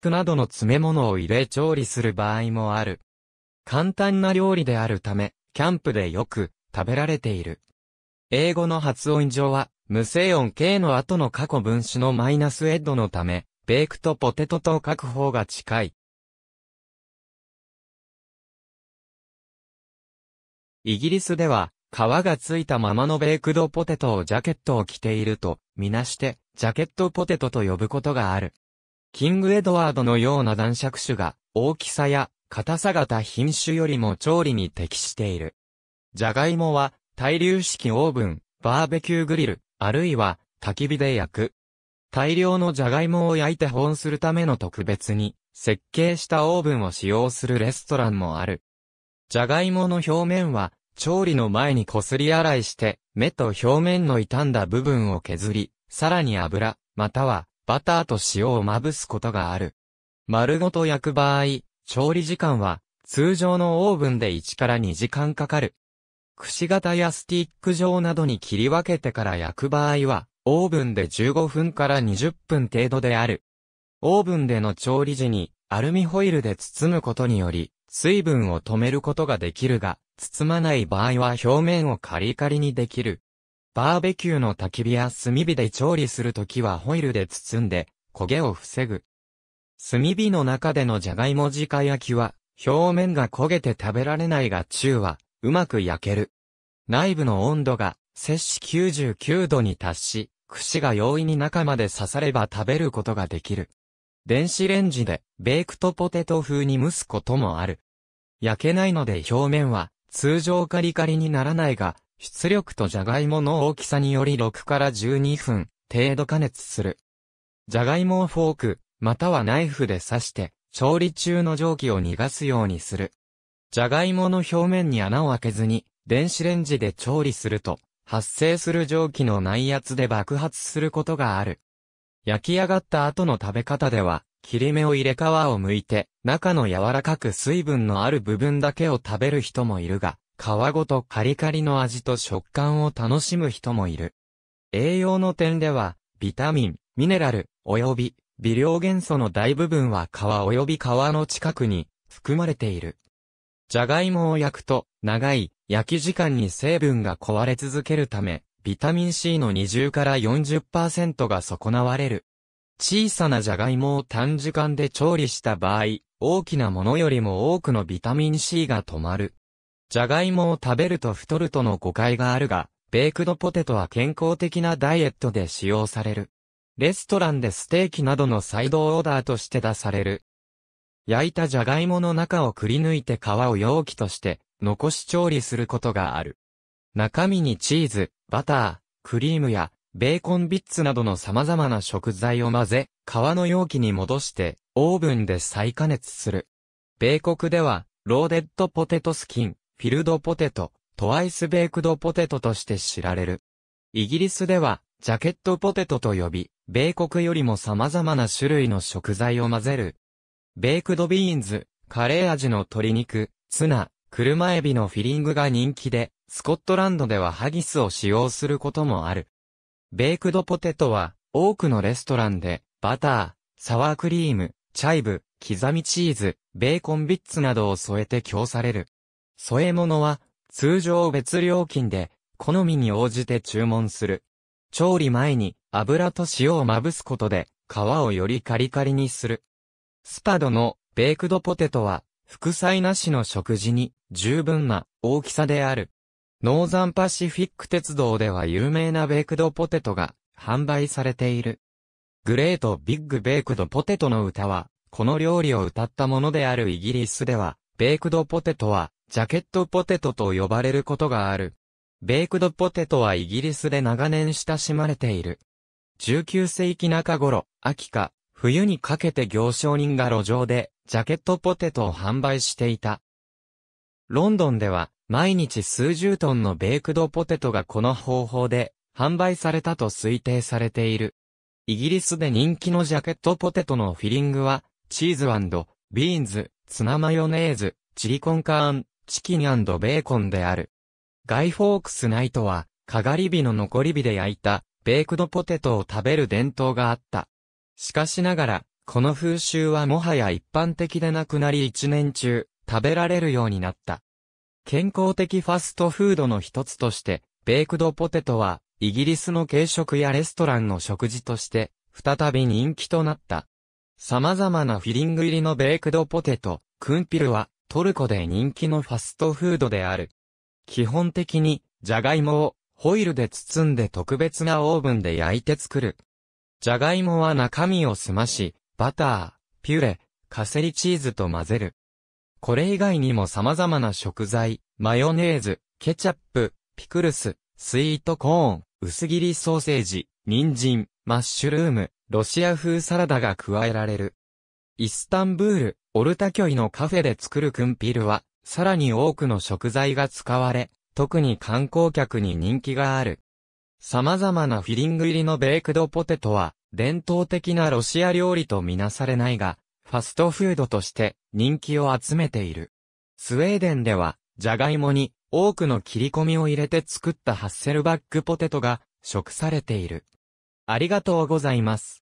クなどの詰め物を入れ調理する場合もある。簡単な料理であるため、キャンプでよく食べられている。英語の発音上は、無声音 K の後の過去分詞のマイナスエッドのため、ベークとポテトと書く方が近い。イギリスでは、皮がついたままのベークドポテトをジャケットを着ていると、みなして、ジャケットポテトと呼ぶことがある。キングエドワードのような男爵種が、大きさや、硬さ型品種よりも調理に適している。ジャガイモは、対流式オーブン、バーベキューグリル、あるいは、焚き火で焼く。大量のジャガイモを焼いて保温するための特別に、設計したオーブンを使用するレストランもある。ジャガイモの表面は、調理の前にこすり洗いして、目と表面の傷んだ部分を削り、さらに油、またはバターと塩をまぶすことがある。丸ごと焼く場合、調理時間は、通常のオーブンで1から2時間かかる。くし形やスティック状などに切り分けてから焼く場合は、オーブンで15分から20分程度である。オーブンでの調理時に、アルミホイルで包むことにより、水分を止めることができるが、包まない場合は表面をカリカリにできる。バーベキューの焚き火や炭火で調理するときはホイルで包んで、焦げを防ぐ。炭火の中でのじゃがいも家焼きは、表面が焦げて食べられないが中は、うまく焼ける。内部の温度が、摂氏99度に達し、串が容易に中まで刺されば食べることができる。電子レンジで、ベイクトポテト風に蒸すこともある。焼けないので表面は、通常カリカリにならないが、出力とジャガイモの大きさにより6から12分程度加熱する。ジャガイモをフォーク、またはナイフで刺して、調理中の蒸気を逃がすようにする。ジャガイモの表面に穴を開けずに、電子レンジで調理すると、発生する蒸気の内圧で爆発することがある。焼き上がった後の食べ方では、切り目を入れ皮を剥いて、中の柔らかく水分のある部分だけを食べる人もいるが、皮ごとカリカリの味と食感を楽しむ人もいる。栄養の点では、ビタミン、ミネラル、及び微量元素の大部分は皮及び皮の近くに含まれている。じゃがいもを焼くと、長い焼き時間に成分が壊れ続けるため、ビタミン C の20から40%が損なわれる。小さなじゃがいもを短時間で調理した場合、大きなものよりも多くのビタミン C が止まる。ジャガイモを食べると太るとの誤解があるが、ベイクドポテトは健康的なダイエットで使用される。レストランでステーキなどのサイドオーダーとして出される。焼いたジャガイモの中をくり抜いて皮を容器として残し調理することがある。中身にチーズ、バター、クリームやベーコンビッツなどの様々な食材を混ぜ、皮の容器に戻してオーブンで再加熱する。米国ではローデッドポテトスキン、フィルドポテト、トワイスベークドポテトとして知られる。イギリスでは、ジャケットポテトと呼び、米国よりも様々な種類の食材を混ぜる。ベークドビーンズ、カレー味の鶏肉、ツナ、車エビのフィリングが人気で、スコットランドではハギスを使用することもある。ベークドポテトは、多くのレストランで、バター、サワークリーム、チャイブ、刻みチーズ、ベーコンビッツなどを添えて供される。添え物は、通常別料金で、好みに応じて注文する。調理前に、油と塩をまぶすことで、皮をよりカリカリにする。スパドの、ベイクドポテトは、副菜なしの食事に、十分な、大きさである。ノーザンパシフィック鉄道では有名なベイクドポテトが、販売されている。グレートビッグベイクドポテトの歌は、この料理を歌ったものであるイギリスでは、ベイクドポテトは、ジャケットポテトと呼ばれることがある。ベイクドポテトはイギリスで長年親しまれている。19世紀中頃、秋か、冬にかけて行商人が路上で、ジャケットポテトを販売していた。ロンドンでは、毎日数十トンのベイクドポテトがこの方法で、販売されたと推定されている。イギリスで人気のジャケットポテトのフィリングは、チーズビーンズ、ツナマヨネーズ、チリコンカーン、チキンベーコンである。ガイ・フォークス・ナイトは、かがり火の残り火で焼いた、ベークドポテトを食べる伝統があった。しかしながら、この風習はもはや一般的でなくなり一年中、食べられるようになった。健康的ファストフードの一つとして、ベークドポテトは、イギリスの軽食やレストランの食事として、再び人気となった。様々なフィリング入りのベークドポテト、クンピルは、トルコで人気のファストフードである。基本的に、ジャガイモをホイルで包んで特別なオーブンで焼いて作る。ジャガイモは中身を澄まし、バター、ピュレ、カセリチーズと混ぜる。これ以外にも様々な食材、マヨネーズ、ケチャップ、ピクルス、スイートコーン、薄切りソーセージ、人参、マッシュルーム、ロシア風サラダが加えられる。イスタンブール、オルタキョイのカフェで作るクンピルは、さらに多くの食材が使われ、特に観光客に人気がある。様々なフィリング入りのベークドポテトは、伝統的なロシア料理とみなされないが、ファストフードとして人気を集めている。スウェーデンでは、ジャガイモに多くの切り込みを入れて作ったハッセルバックポテトが食されている。ありがとうございます。